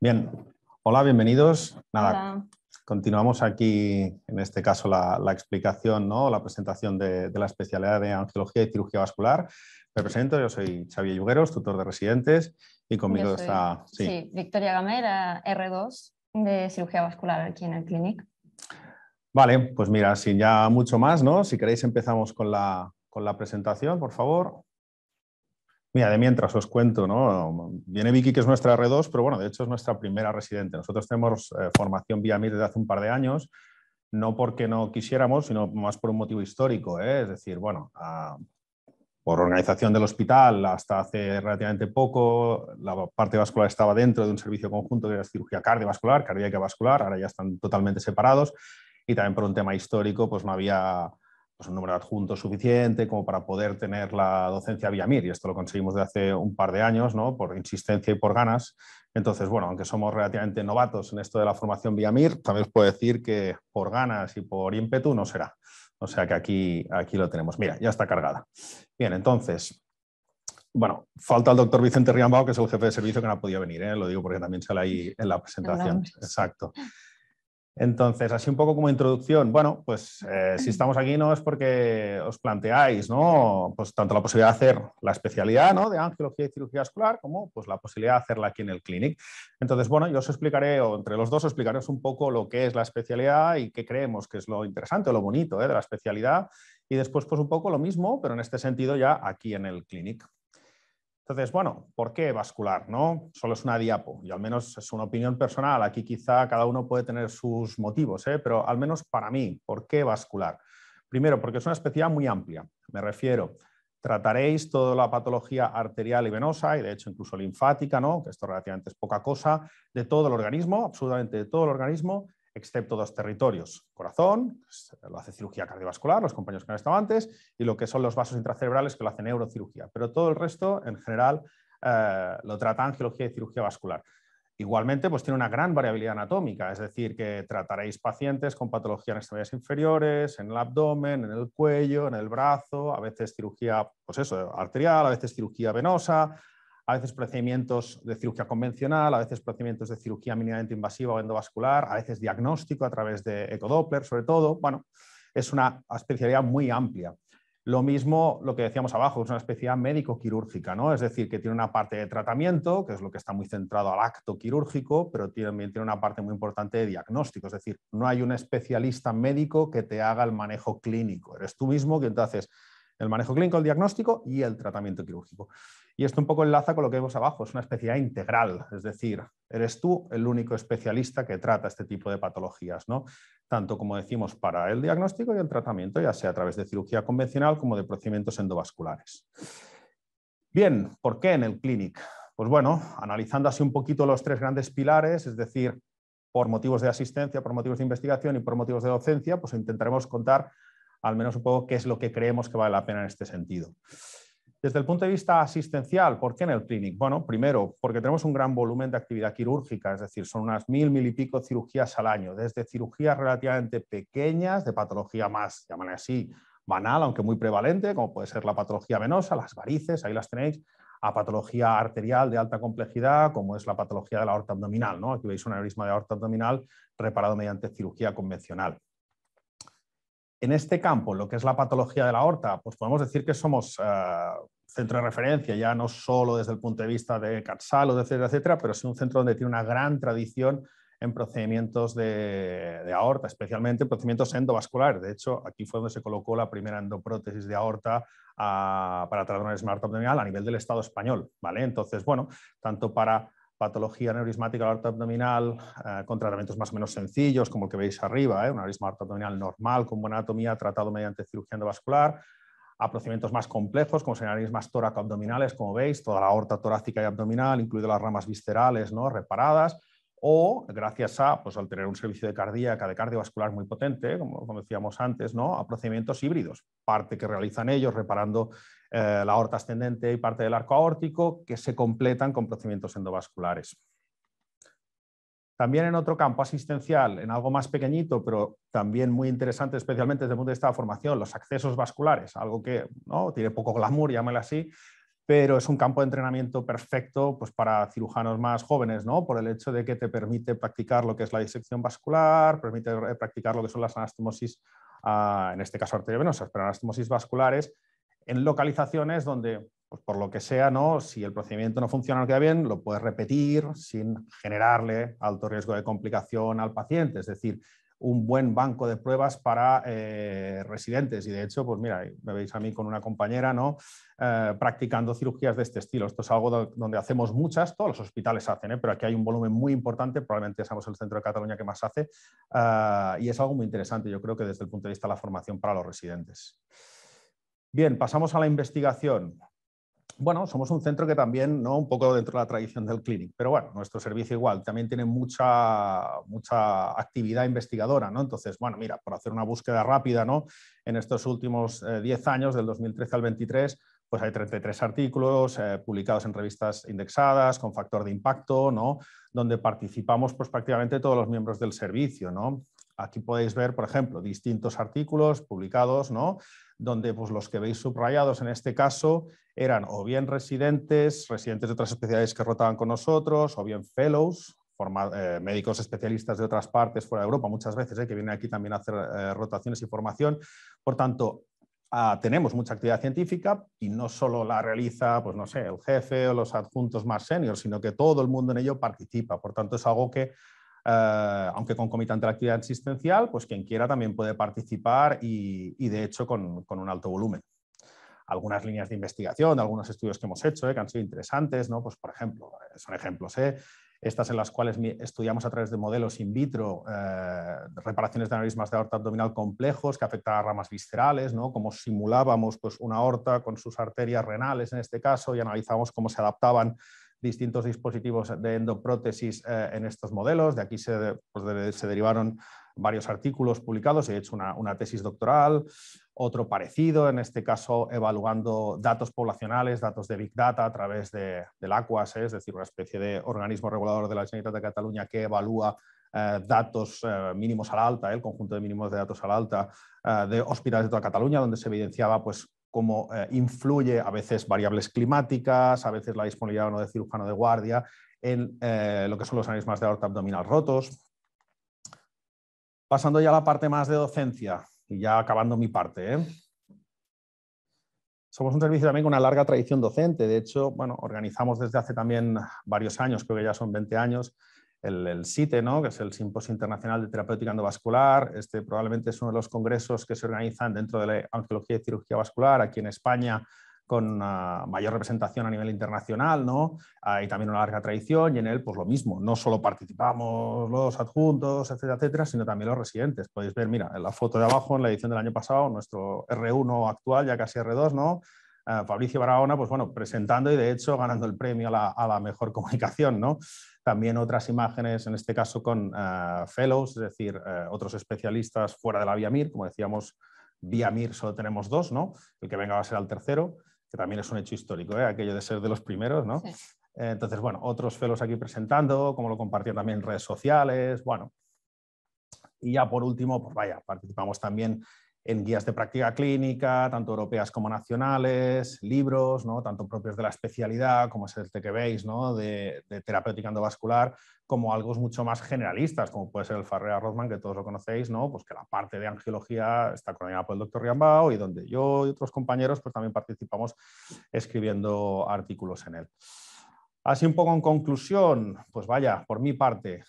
Bien, hola, bienvenidos. Nada, continuamos aquí, en este caso, la, explicación, ¿no? la presentación de, la especialidad de angiología y cirugía vascular. Me presento, yo soy Xavier Yugueros, tutor de residentes, y conmigo está Victoria Gamera, R2 de cirugía vascular aquí en el Clinic. Vale, pues mira, sin ya mucho más, ¿no? Si queréis empezamos con la, con la presentación, por favor. Mira, de mientras os cuento, ¿no? Viene Vicky, que es nuestra R2, pero bueno, de hecho es nuestra primera residente. Nosotros tenemos eh, formación vía MIR desde hace un par de años, no porque no quisiéramos, sino más por un motivo histórico, ¿eh? es decir, bueno, por organización del hospital, hasta hace relativamente poco, la parte vascular estaba dentro de un servicio conjunto que era cirugía cardiovascular, cardíaca vascular, ahora ya están totalmente separados, y también por un tema histórico, pues no había pues, un número de suficiente como para poder tener la docencia vía MIR, y esto lo conseguimos de hace un par de años, ¿no? por insistencia y por ganas. Entonces, bueno, aunque somos relativamente novatos en esto de la formación vía MIR, también os puedo decir que por ganas y por ímpetu no será. O sea que aquí, aquí lo tenemos. Mira, ya está cargada. Bien, entonces, bueno, falta el doctor Vicente Riambao, que es el jefe de servicio que no ha podido venir, ¿eh? lo digo porque también sale ahí en la presentación. Exacto. Entonces, así un poco como introducción, bueno, pues eh, si estamos aquí no es porque os planteáis, ¿no? Pues tanto la posibilidad de hacer la especialidad, ¿no? De angiología y cirugía vascular, como pues la posibilidad de hacerla aquí en el clinic. Entonces, bueno, yo os explicaré, o entre los dos os un poco lo que es la especialidad y qué creemos que es lo interesante o lo bonito ¿eh? de la especialidad. Y después, pues un poco lo mismo, pero en este sentido ya aquí en el clinic. Entonces, bueno, ¿por qué vascular? No solo es una diapo y al menos es una opinión personal. Aquí quizá cada uno puede tener sus motivos, ¿eh? pero al menos para mí, ¿por qué vascular? Primero, porque es una especialidad muy amplia. Me refiero, trataréis toda la patología arterial y venosa y de hecho incluso linfática, ¿no? que esto relativamente es poca cosa, de todo el organismo, absolutamente de todo el organismo, excepto dos territorios, corazón, lo hace cirugía cardiovascular, los compañeros que han estado antes, y lo que son los vasos intracerebrales que lo hace neurocirugía, pero todo el resto en general eh, lo trata angiología y cirugía vascular. Igualmente, pues tiene una gran variabilidad anatómica, es decir, que trataréis pacientes con patologías en extremidades inferiores, en el abdomen, en el cuello, en el brazo, a veces cirugía, pues arterial, a veces cirugía venosa, a veces procedimientos de cirugía convencional, a veces procedimientos de cirugía mínimamente invasiva o endovascular, a veces diagnóstico a través de ecodoppler, sobre todo. Bueno, es una especialidad muy amplia. Lo mismo lo que decíamos abajo, es una especialidad médico-quirúrgica, ¿no? Es decir, que tiene una parte de tratamiento, que es lo que está muy centrado al acto quirúrgico, pero también tiene una parte muy importante de diagnóstico. Es decir, no hay un especialista médico que te haga el manejo clínico. Eres tú mismo que entonces el manejo clínico, el diagnóstico y el tratamiento quirúrgico. Y esto un poco enlaza con lo que vemos abajo, es una especialidad integral, es decir, eres tú el único especialista que trata este tipo de patologías, ¿no? tanto como decimos para el diagnóstico y el tratamiento, ya sea a través de cirugía convencional como de procedimientos endovasculares. Bien, ¿por qué en el clinic? Pues bueno, analizando así un poquito los tres grandes pilares, es decir, por motivos de asistencia, por motivos de investigación y por motivos de docencia, pues intentaremos contar al menos un poco qué es lo que creemos que vale la pena en este sentido. Desde el punto de vista asistencial, ¿por qué en el clinic? Bueno, primero, porque tenemos un gran volumen de actividad quirúrgica, es decir, son unas mil, mil y pico cirugías al año, desde cirugías relativamente pequeñas, de patología más, llaman así, banal, aunque muy prevalente, como puede ser la patología venosa, las varices, ahí las tenéis, a patología arterial de alta complejidad, como es la patología de la aorta abdominal. ¿no? Aquí veis un aneurisma de aorta abdominal reparado mediante cirugía convencional. En este campo, lo que es la patología de la aorta, pues podemos decir que somos eh, centro de referencia, ya no solo desde el punto de vista de o etcétera, etcétera, pero sí un centro donde tiene una gran tradición en procedimientos de, aorta, especialmente procedimientos endovasculares. De hecho, aquí fue donde se colocó la primera endoprótesis de aorta ah, para tratar una smart abdominal a nivel del Estado español. ¿vale? Entonces, bueno, tanto para patología neurismática del aorta abdominal eh, con tratamientos más o menos sencillos, como el que veis arriba, ¿eh? un aorta abdominal normal con buena anatomía tratado mediante cirugía endovascular, a procedimientos más complejos, como serían arismas tóraco-abdominales, como veis, toda la aorta torácica y abdominal, incluidas las ramas viscerales ¿no? reparadas, o gracias a, pues, al tener un servicio de cardíaca, de cardiovascular muy potente, como, decíamos antes, ¿no? a procedimientos híbridos, parte que realizan ellos reparando eh, la aorta ascendente y parte del arco aórtico, que se completan con procedimientos endovasculares. También en otro campo asistencial, en algo más pequeñito, pero también muy interesante, especialmente desde el punto de vista de la formación, los accesos vasculares, algo que ¿no? tiene poco glamour, llámale así, pero es un campo de entrenamiento perfecto pues, para cirujanos más jóvenes, ¿no? por el hecho de que te permite practicar lo que es la disección vascular, permite eh, practicar lo que son las anastomosis, ah, en este caso arteriovenosas, pero anastomosis vasculares, en localizaciones donde, pues, por lo que sea, ¿no? si el procedimiento no funciona o queda bien, lo puedes repetir sin generarle alto riesgo de complicación al paciente. Es decir, un buen banco de pruebas para eh, residentes. Y de hecho, pues mira, me veis a mí con una compañera, ¿no? Eh, practicando cirugías de este estilo. Esto es algo donde hacemos muchas, todos los hospitales hacen, ¿eh? pero aquí hay un volumen muy importante, probablemente seamos el centro de Cataluña que más hace, y es algo muy interesante, yo creo que desde el punto de vista de la formación para los residentes. Bien, pasamos a la investigación bueno, somos un centro que también, ¿no? un poco dentro de la tradición del clinic, pero bueno, nuestro servicio igual también tiene mucha, mucha actividad investigadora, ¿no? Entonces, bueno, mira, por hacer una búsqueda rápida, ¿no? En estos últimos 10 eh, años, del 2013 al 23, pues hay 33 artículos eh, publicados en revistas indexadas con factor de impacto, ¿no? Donde participamos pues prácticamente todos los miembros del servicio, ¿no? Aquí podéis ver, por ejemplo, distintos artículos publicados, ¿no? donde pues, los que veis subrayados en este caso eran o bien residentes, residentes de otras especialidades que rotaban con nosotros, o bien fellows, eh, médicos especialistas de otras partes fuera de Europa, muchas veces, eh, que vienen aquí también a hacer eh, rotaciones y formación. Por tanto, ah, tenemos mucha actividad científica y no solo la realiza, pues no sé, el jefe o los adjuntos más seniors, sino que todo el mundo en ello participa. Por tanto, es algo que eh, aunque concomitante a la actividad existencial, pues quien quiera también puede participar y, de hecho con, un alto volumen. Algunas líneas de investigación, algunos estudios que hemos hecho, eh, que han sido interesantes, ¿no? pues por ejemplo, eh, son ejemplos, estas en las cuales estudiamos a través de modelos in vitro reparaciones de aneurismas de aorta abdominal complejos que afectan a ramas viscerales, ¿no? como simulábamos pues, una aorta con sus arterias renales en este caso y analizábamos cómo se adaptaban distintos dispositivos de endoprótesis eh, en estos modelos. De aquí se, pues, se, derivaron varios artículos publicados, he hecho una, tesis doctoral, otro parecido, en este caso evaluando datos poblacionales, datos de Big Data a través de, del AQUAS, ¿eh? es decir, una especie de organismo regulador de la Generalitat de Cataluña que evalúa eh, datos mínimos mínimos al alta, el conjunto de mínimos de datos al alta de hospitales de toda Cataluña, donde se evidenciaba pues, cómo eh, influye a veces variables climáticas, a veces la disponibilidad o no de cirujano de guardia, en eh, lo que son los más de aorta abdominal rotos. Pasando ya a la parte más de docencia y ya acabando mi parte. ¿eh? Somos un servicio también con una larga tradición docente. De hecho, bueno, organizamos desde hace también varios años, creo que ya son 20 años, el, SITE, ¿no? que es el Simposio Internacional de Terapéutica Endovascular. Este probablemente es uno de los congresos que se organizan dentro de la angiología y cirugía vascular aquí en España con ah, mayor representación a nivel internacional, ¿no? Hay también una larga tradición y en él, pues lo mismo, no solo participamos los adjuntos, etcétera, etcétera, sino también los residentes. Podéis ver, mira, en la foto de abajo, en la edición del año pasado, nuestro R1 actual, ya casi R2, ¿no? Eh, Fabricio Barahona, pues bueno, presentando y de hecho ganando el premio a la, mejor comunicación, ¿no? También otras imágenes, en este caso con eh, fellows, es decir, eh, otros especialistas fuera de la Vía MIR, como decíamos, Vía MIR solo tenemos dos, ¿no? El que venga va a ser el tercero, que también es un hecho histórico, ¿eh? aquello de ser de los primeros, ¿no? Entonces, bueno, otros fellows aquí presentando, como lo compartió también en redes sociales, bueno, y ya por último, pues vaya, participamos también en guías de práctica clínica, tanto europeas como nacionales, libros, ¿no? tanto propios de la especialidad, como es este que veis, ¿no? de, terapéutica endovascular, como algo mucho más generalistas, como puede ser el Farrea Rothman, que todos lo conocéis, ¿no? pues que la parte de angiología está coordinada por el doctor Riambao y donde yo y otros compañeros pues también participamos escribiendo artículos en él. Así un poco en conclusión, pues vaya, por mi parte,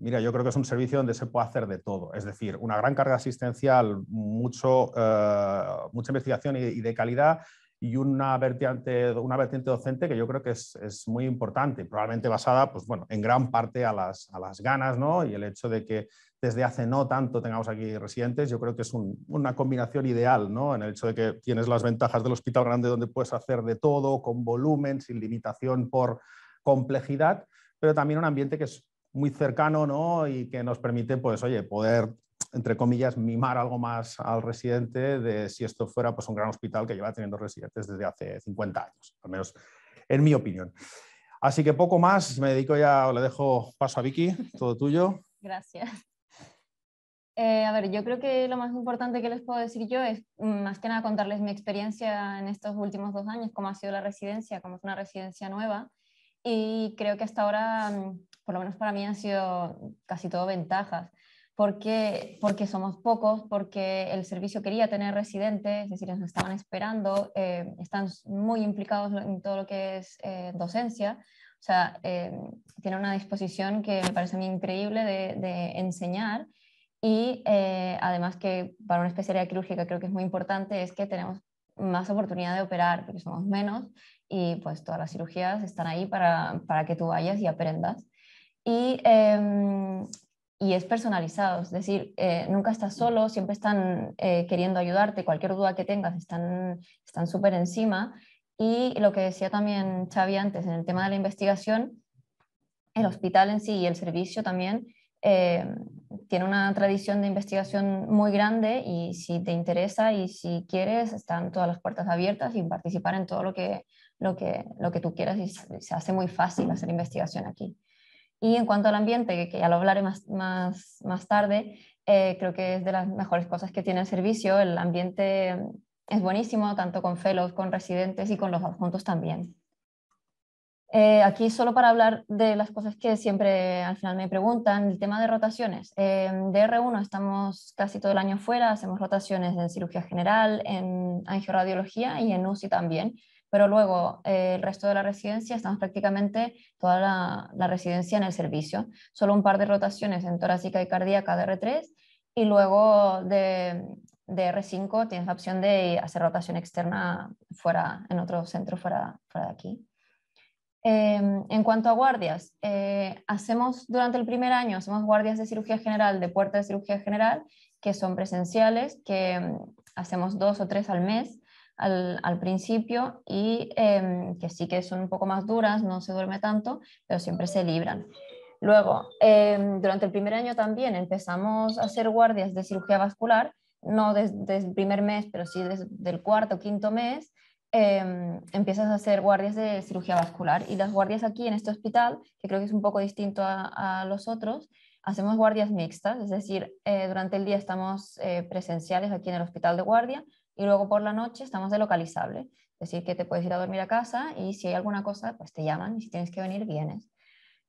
Mira, yo creo que es un servicio donde se puede hacer de todo, es decir, una gran carga asistencial, mucho, eh, mucha investigación y, de calidad y una vertiente, una vertiente docente que yo creo que es, es muy importante, probablemente basada pues, bueno, en gran parte a las, a las ganas ¿no? y el hecho de que desde hace no tanto tengamos aquí residentes, yo creo que es una combinación ideal, ¿no? En el hecho de que tienes las ventajas del hospital grande donde puedes hacer de todo, con volumen, sin limitación por complejidad, pero también un ambiente que es muy cercano ¿no? y que nos permite, pues, oye, poder, entre comillas, mimar algo más al residente de si esto fuera pues, un gran hospital que lleva teniendo residentes desde hace 50 años, al menos en mi opinión. Así que poco más, me dedico ya, le dejo paso a Vicky, todo tuyo. Gracias. Eh, a ver, yo creo que lo más importante que les puedo decir yo es mm, más que nada contarles mi experiencia en estos últimos dos años, cómo ha sido la residencia, cómo es una residencia nueva y creo que hasta ahora, mm, por lo menos para mí, han sido casi todo ventajas. Porque, porque somos pocos, porque el servicio quería tener residentes, es decir, nos estaban esperando, eh, están muy implicados en todo lo que es eh, docencia, o sea, eh, tiene una disposición que me parece a increíble de, enseñar y además que para una especialidad quirúrgica creo que es muy importante es que tenemos más oportunidad de operar porque somos menos y pues todas las cirugías están ahí para, para que tú vayas y aprendas. Y, em, y es personalizado, es decir, eh, nunca estás solo, siempre están eh, queriendo ayudarte, cualquier duda que tengas están súper encima. Y lo que decía también Xavi antes, en el tema de la investigación, el hospital en sí y el servicio también eh, tiene una tradición de investigación muy grande y si te interesa y si quieres, están todas las puertas abiertas y participar en todo lo que, lo que, tú quieras y se hace muy fácil hacer investigación aquí. Y en cuanto al ambiente, que ya lo hablaré más, tarde, eh, creo que es de las mejores cosas que tiene el servicio. El ambiente mm, es buenísimo, tanto con fellows, con residentes y con los adjuntos también. Eh, aquí solo para hablar de las cosas que siempre al final me preguntan, el tema de rotaciones. Eh, de R1 estamos casi todo el año fuera, hacemos rotaciones en cirugía general, en angioradiología y en UCI también pero luego eh, el resto de la residencia estamos prácticamente toda la, residencia en el servicio. Solo un par de rotaciones en torácica y cardíaca de R3 y luego de, de R5 tienes la opción de hacer rotación externa fuera, en otro centro fuera, de aquí. Em, en cuanto a guardias, eh, hacemos durante el primer año, hacemos guardias de cirugía general, de puerta de cirugía general, que son presenciales, que mm, hacemos dos o tres al mes al, principio y em, que sí que son un poco más duras, no se duerme tanto, pero siempre se libran. Luego, em, durante el primer año también empezamos a hacer guardias de cirugía vascular, no desde, el primer mes, pero sí desde el cuarto o quinto mes, em, empiezas a hacer guardias de cirugía vascular. Y las guardias aquí en este hospital, que creo que es un poco distinto a, los otros, hacemos guardias mixtas, es decir, eh, durante el día estamos eh, presenciales aquí en el hospital de guardia, y luego por la noche estamos de localizable, es decir, que te puedes ir a dormir a casa y si hay alguna cosa, pues te llaman y si tienes que venir, vienes.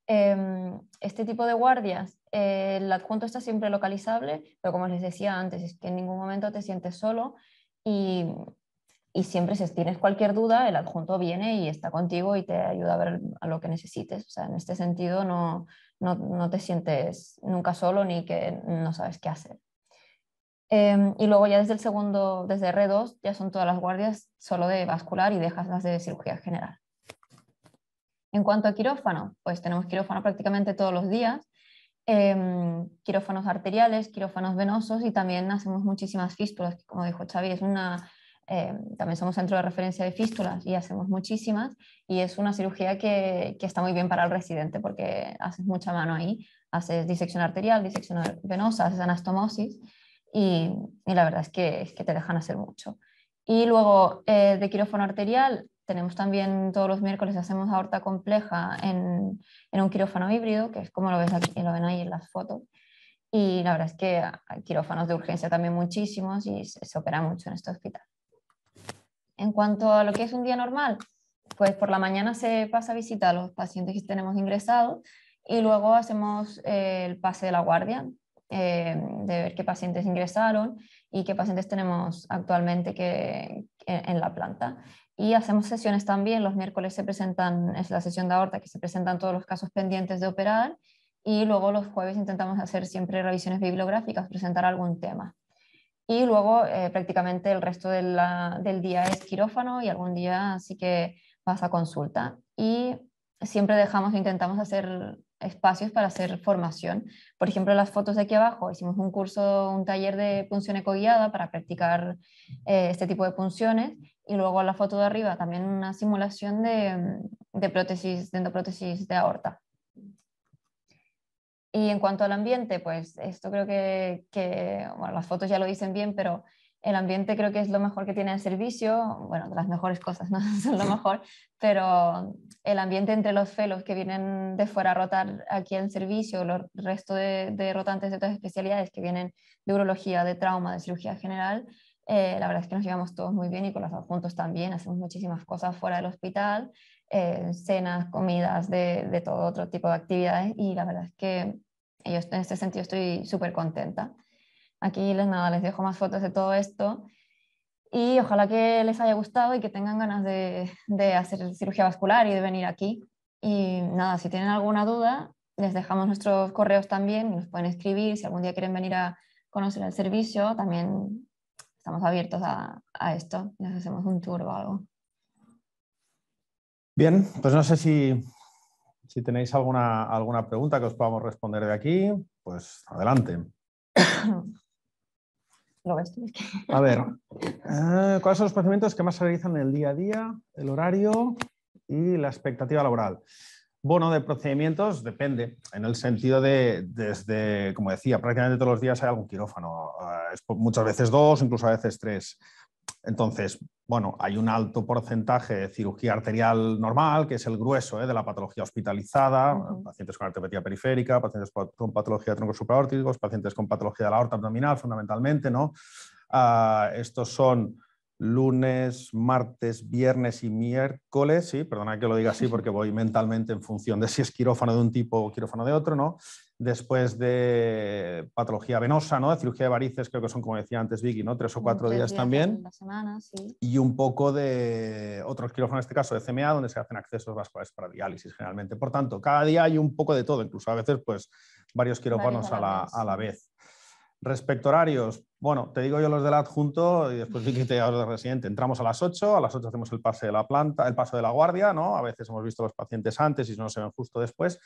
Em, este tipo de guardias, eh, el adjunto está siempre localizable, pero como les decía antes, es que en ningún momento te sientes solo y, siempre si tienes cualquier duda, el adjunto viene y está contigo y te ayuda a ver a lo que necesites. O sea, en este sentido no te sientes nunca solo ni que no sabes qué hacer. Em, y luego ya desde el segundo, desde R2, ya son todas las guardias solo de vascular y dejas las de cirugía general. En cuanto a quirófano, pues tenemos quirófano prácticamente todos los días, em, quirófanos arteriales, quirófanos venosos y también hacemos muchísimas fístulas, como dijo Xavi, es una, em, también somos centro de referencia de fístulas y hacemos muchísimas y es una cirugía que, que está muy bien para el residente porque haces mucha mano ahí, haces disección arterial, disección venosa, haces anastomosis y, la verdad es que, te dejan hacer mucho. Y luego eh, de quirófano arterial tenemos también todos los miércoles hacemos aorta compleja en, un quirófano híbrido, que es como lo, ves aquí, lo ven ahí en las fotos. Y la verdad es que hay quirófanos de urgencia también muchísimos y se, se opera mucho en este hospital. En cuanto a lo que es un día normal, pues por la mañana se pasa a visitar a los pacientes que tenemos ingresados y luego hacemos eh, el pase de la guardia, eh, de ver qué pacientes ingresaron y qué pacientes tenemos actualmente que, en, la planta. Y hacemos sesiones también, los miércoles se presentan, es la sesión de aorta que se presentan todos los casos pendientes de operar y luego los jueves intentamos hacer siempre revisiones bibliográficas, presentar algún tema. Y luego eh, prácticamente el resto del día es quirófano y algún día sí que pasa consulta. Y siempre dejamos, intentamos hacer espacios para hacer formación. Por ejemplo, las fotos de aquí abajo, hicimos un curso, un taller de punción ecoguiada para practicar eh, este tipo de punciones y luego la foto de arriba también una simulación de, de prótesis, de aorta. Y en cuanto al ambiente, pues esto creo que, que bueno, las fotos ya lo dicen bien, pero el ambiente creo que es lo mejor que tiene el servicio, bueno, de las mejores cosas, no son lo mejor, pero el ambiente entre los felos que vienen de fuera a rotar aquí en servicio, los resto de, rotantes de otras especialidades que vienen de urología, de trauma, de cirugía general, eh, la verdad es que nos llevamos todos muy bien y con los adjuntos también, hacemos muchísimas cosas fuera del hospital, eh, cenas, comidas, de, de todo otro tipo de actividades y la verdad es que yo en este sentido estoy súper contenta. Aquí les, nada, les dejo más fotos de todo esto y ojalá que les haya gustado y que tengan ganas de, hacer cirugía vascular y de venir aquí. Y nada, si tienen alguna duda, les dejamos nuestros correos también, nos pueden escribir, si algún día quieren venir a conocer el servicio, también estamos abiertos a, esto, les hacemos un tour o algo. Bien, pues no sé si, tenéis alguna, alguna pregunta que os podamos responder de aquí, pues adelante. A ver, eh, ¿cuáles son los procedimientos que más se realizan en el día a día, el horario y la expectativa laboral? Bueno, de procedimientos depende, en el sentido de, desde, como decía, prácticamente todos los días hay algún quirófano, eh, muchas veces dos, incluso a veces tres. Entonces, bueno, hay un alto porcentaje de cirugía arterial normal, que es el grueso ¿eh? de la patología hospitalizada, pacientes con arteriopatía periférica, pacientes con patología de troncos supraórticos, pacientes con patología de la aorta abdominal, fundamentalmente, ¿no? Ah, estos son lunes, martes, viernes y miércoles, sí, perdona que lo diga así porque voy mentalmente en función de si es quirófano de un tipo o quirófano de otro, ¿no? Después de patología venosa, ¿no? De cirugía de varices, creo que son, como decía antes Vicky, ¿no? Tres o cuatro días, también. Y un poco de otros quirófanos, en este caso de CMA, donde se hacen accesos vasculares para diálisis generalmente. Por tanto, cada día hay un poco de todo, incluso a veces, pues, varios quirófanos a la vez. Respecto a horarios, bueno, te digo yo los del adjunto y después que te los residente. Entramos a las 8, a las 8 hacemos el pase de la planta, el paso de la guardia, ¿no? A veces hemos visto a los pacientes antes y no se ven justo después.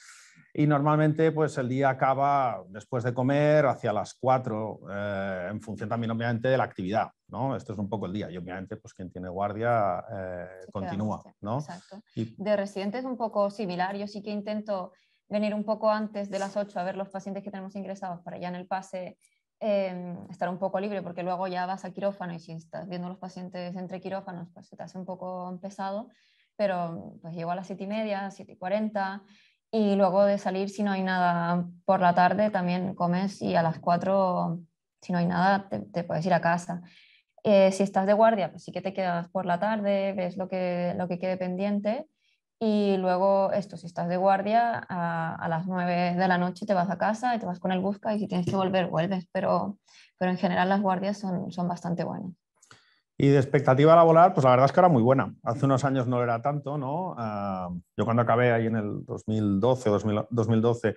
Y normalmente, pues el día acaba después de comer hacia las 4, eh, en función también, obviamente, de la actividad, ¿no? Esto es un poco el día y, obviamente, pues quien tiene guardia eh, continúa, ¿no? Exacto. De residente es un poco similar. Yo sí que intento venir un poco antes de las 8 a ver los pacientes que tenemos ingresados para ya en el pase Em, estar un poco libre, porque luego ya vas a quirófano y si estás viendo los pacientes entre quirófanos, pues te hace un poco pesado, pero pues llego a las 7 y media, 7 y 40 y luego de salir, si no hay nada por la tarde, también comes y a las 4, si no hay nada, te, puedes ir a casa. Eh, si estás de guardia, pues sí que te quedas por la tarde, ves lo que, lo que quede pendiente y luego esto, si estás de guardia, a, las 9 de la noche te vas a casa y te vas con el busca y si tienes que volver, vuelves, pero, pero en general las guardias son, son bastante buenas. Y de expectativa laboral, pues la verdad es que era muy buena. Hace unos años no era tanto, ¿no? Ah, yo cuando acabé ahí en el 2012, 2000, 2012,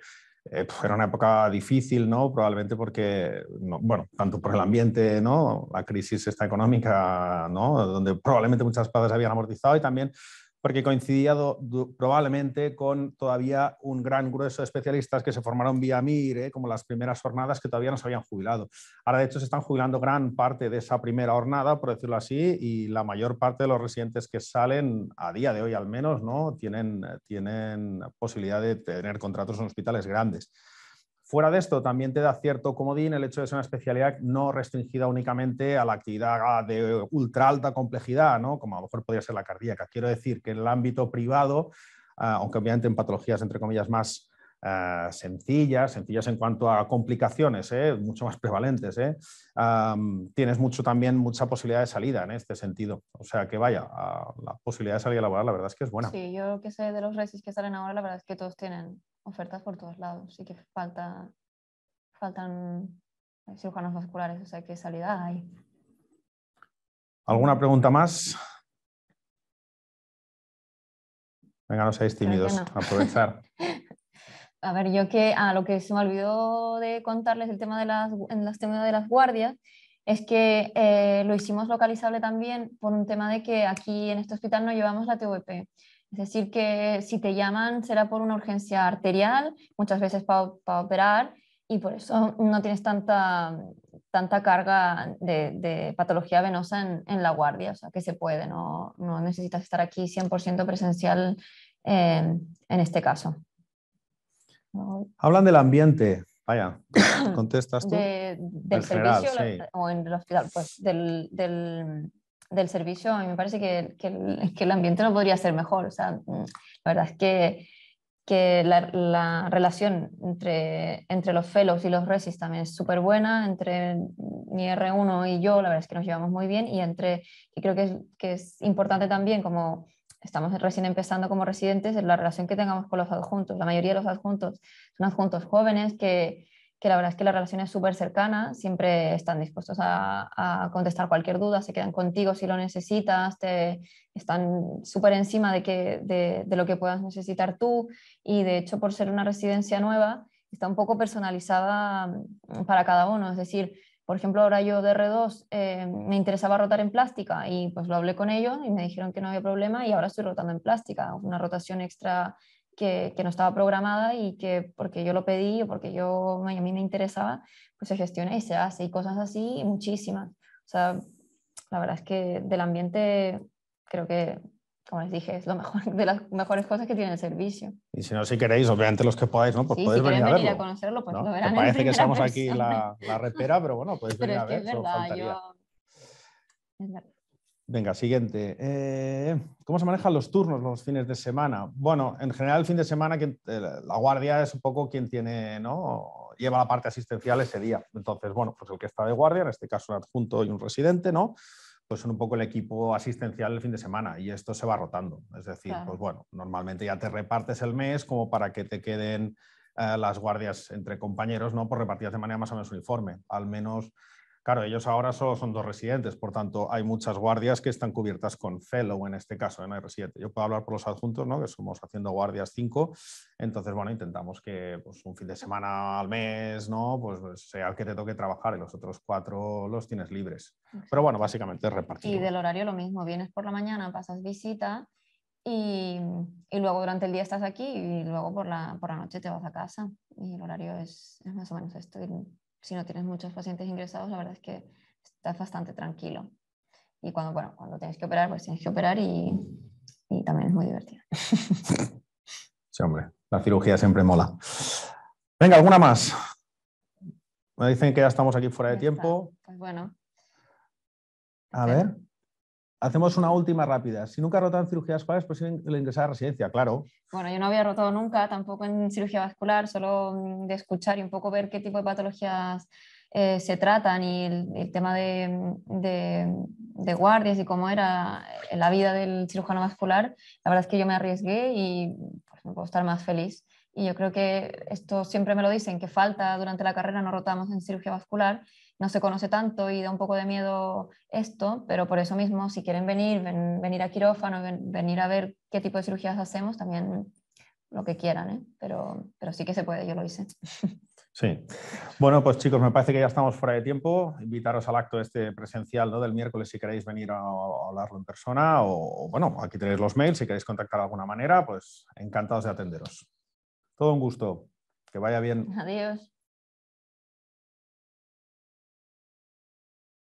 eh, pues era una época difícil, ¿no? Probablemente porque, no, bueno, tanto por el ambiente, ¿no? La crisis esta económica, ¿no? Donde probablemente muchas padres habían amortizado y también porque coincidía probablemente con todavía un gran grueso de especialistas que se formaron vía MIR, ¿eh? como las primeras jornadas que todavía no se habían jubilado. Ahora, de hecho, se están jubilando gran parte de esa primera jornada, por decirlo así, y la mayor parte de los residentes que salen, a día de hoy al menos, ¿no? tienen, tienen posibilidad de tener contratos en hospitales grandes. Fuera de esto, también te da cierto comodín el hecho de ser una especialidad no restringida únicamente a la actividad ah, de ultra alta complejidad, como a lo mejor podría ser la cardíaca. Quiero decir que en el ámbito privado, ah, aunque obviamente en patologías, entre comillas, más ah, sencillas, sencillas en cuanto a complicaciones, ¿eh? mucho más prevalentes. ¿eh? tienes mucho también mucha posibilidad de salida en este sentido. O sea que vaya, la posibilidad de salida laboral la verdad es que es buena. Sí, yo lo que sé de los resis que salen ahora, la verdad es que todos tienen ofertas por todos lados. y que falta, faltan eh, cirujanos vasculares, o sea que salida hay. ¿Alguna pregunta más? Venga, no seáis tímidos, a aprovechar. A ver, yo que a ah, lo que se me olvidó de contarles el tema de las, en las de las guardias es que eh, lo hicimos localizable también por un tema de que aquí en este hospital no llevamos la TVP. Es decir, que si te llaman será por una urgencia arterial, muchas veces para operar, y por eso no tienes tanta, tanta carga de, patología venosa en, la guardia, o sea que se puede, no, no necesitas estar aquí 100% presencial eh, en este caso. Hablan del ambiente, vaya, ¿contestas tú? del servicio o en el hospital, pues del, del del servicio, a mí me parece que, que, el ambiente no podría ser mejor. O sea, mm, la verdad es que, que la, relación entre, entre los fellows y los resis también es súper buena, entre mi R1 y yo, la verdad es que nos llevamos muy bien y entre, y creo que que es importante también como estamos recién empezando como residentes, la relación que tengamos con los adjuntos. La mayoría de los adjuntos son adjuntos jóvenes que, que la verdad es que la relación es súper cercana, siempre están dispuestos a, contestar cualquier duda, se quedan contigo si lo necesitas, te, están súper encima de, que, de, de, lo que puedas necesitar tú y de hecho por ser una residencia nueva está un poco personalizada mm, para cada uno, es decir, por ejemplo, ahora yo de R2 eh, me interesaba rotar en plástica y pues lo hablé con ellos y me dijeron que no había problema y ahora estoy rotando en plástica, una rotación extra que, no estaba programada y que porque yo lo pedí o porque yo, a mí me interesaba, pues se gestiona y se hace y cosas así muchísimas. O sea, la verdad es que del ambiente creo que, como les dije, es lo mejor, de las mejores cosas que tiene el servicio. Y si no, si queréis, obviamente los que podáis, ¿no? Pues podéis venir, a verlo. conocerlo, pues parece que estamos aquí la, la repera, pero bueno, podéis venir a ver. Es verdad. Venga, siguiente. Eh, ¿Cómo se manejan los turnos los fines de semana? Bueno, en general el fin de semana eh, la guardia es un poco quien tiene, ¿no? Lleva la parte asistencial ese día. Entonces, bueno, pues el que está de guardia, en este caso un adjunto y un residente, ¿no? Pues son un poco el equipo asistencial el fin de semana y esto se va rotando. Es decir, pues bueno, normalmente ya te repartes el mes como para que te queden eh, las guardias entre compañeros, ¿no? Por pues repartidas de manera más o menos uniforme. Al menos Claro, ellos ahora solo son dos residentes, por tanto, hay muchas guardias que están cubiertas con fellow en este caso, en ¿eh? hay residente. Yo puedo hablar por los adjuntos, ¿no? que somos haciendo guardias cinco, entonces, bueno, intentamos que pues, un fin de semana al mes, ¿no? pues, pues sea el que te toque trabajar y los otros cuatro los tienes libres. Pero bueno, básicamente es repartido. Y del horario lo mismo, vienes por la mañana, pasas visita y, luego durante el día estás aquí y luego por la, por la noche te vas a casa. Y el horario es, más o menos esto si no tienes muchos pacientes ingresados, la verdad es que estás bastante tranquilo. Y cuando, cuando tienes que operar, pues tienes que operar y, y también es muy divertido. Sí, hombre, la cirugía siempre mola. Venga, ¿alguna más? Me dicen que ya estamos aquí fuera de tiempo. Pues bueno. A ver. Hacemos una última rápida. Si nunca rotan cirugía vascular, ¿es posible pues ingresar a residencia? Claro. Bueno, yo no había rotado nunca, tampoco en cirugía vascular, solo mm, de escuchar y un poco ver qué tipo de patologías eh, se tratan y el, tema mm, mm, de, guardias y cómo era eh, la vida del cirujano vascular. La verdad es que yo me arriesgué y pues, no puedo estar más feliz. Y yo creo que esto siempre me lo dicen, que falta durante la carrera, no rotamos en cirugía vascular no se conoce tanto y da un poco de miedo esto, pero por eso mismo, si quieren venir, venir a quirófano, venir a ver qué tipo de cirugías hacemos, también lo que quieran, ¿eh? pero, pero sí que se puede, yo lo hice. Sí. Bueno, pues chicos, me parece que ya estamos fuera de tiempo. Invitaros al acto este presencial ¿no? del miércoles si queréis venir a, a hablarlo en persona o, bueno, aquí tenéis los mails, si queréis contactar de alguna manera, pues encantados de atenderos. Todo un gusto. Que vaya bien. Adiós.